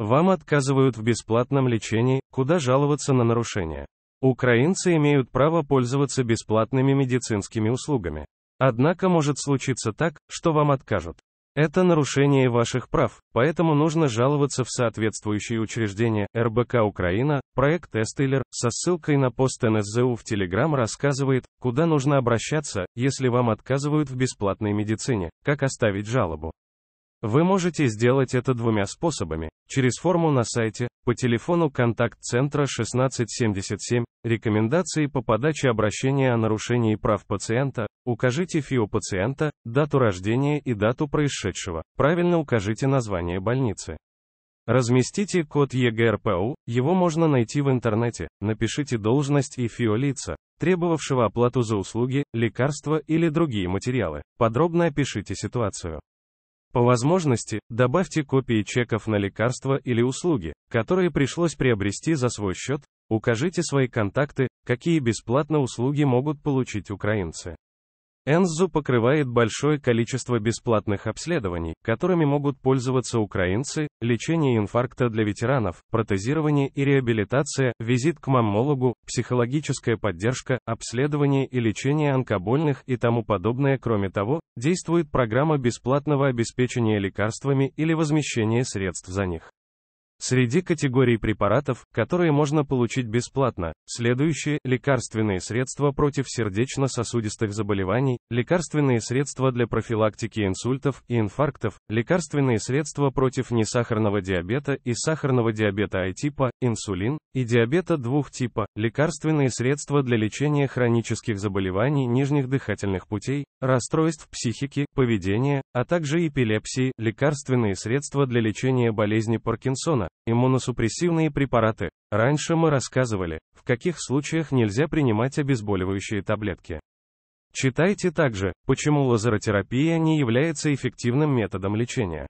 Вам отказывают в бесплатном лечении, куда жаловаться на нарушения. Украинцы имеют право пользоваться бесплатными медицинскими услугами. Однако может случиться так, что вам откажут. Это нарушение ваших прав, поэтому нужно жаловаться в соответствующие учреждения РБК Украина, проект Эстейлер, со ссылкой на пост НСЗУ в Телеграм рассказывает, куда нужно обращаться, если вам отказывают в бесплатной медицине, как оставить жалобу. Вы можете сделать это двумя способами. Через форму на сайте, по телефону контакт-центра 1677, рекомендации по подаче обращения о нарушении прав пациента, укажите ФИО пациента, дату рождения и дату происшедшего, правильно укажите название больницы. Разместите код ЕГРПУ, его можно найти в интернете, напишите должность и ФИО лица, требовавшего оплату за услуги, лекарства или другие материалы, подробно опишите ситуацию. По возможности, добавьте копии чеков на лекарства или услуги, которые пришлось приобрести за свой счет, укажите свои контакты, какие бесплатно услуги могут получить украинцы. Энзу покрывает большое количество бесплатных обследований, которыми могут пользоваться украинцы, лечение инфаркта для ветеранов, протезирование и реабилитация, визит к маммологу, психологическая поддержка, обследование и лечение онкобольных и тому подобное. Кроме того, действует программа бесплатного обеспечения лекарствами или возмещения средств за них. Среди категорий препаратов, которые можно получить бесплатно, следующие – лекарственные средства против сердечно-сосудистых заболеваний, лекарственные средства для профилактики инсультов и инфарктов, лекарственные средства против несахарного диабета и сахарного диабета I-типа, инсулин, и диабета двух типа, лекарственные средства для лечения хронических заболеваний нижних дыхательных путей, расстройств психики, поведения, а также эпилепсии, лекарственные средства для лечения болезни Паркинсона, иммуносупрессивные препараты. Раньше мы рассказывали, в каких случаях нельзя принимать обезболивающие таблетки. Читайте также, почему лазеротерапия не является эффективным методом лечения.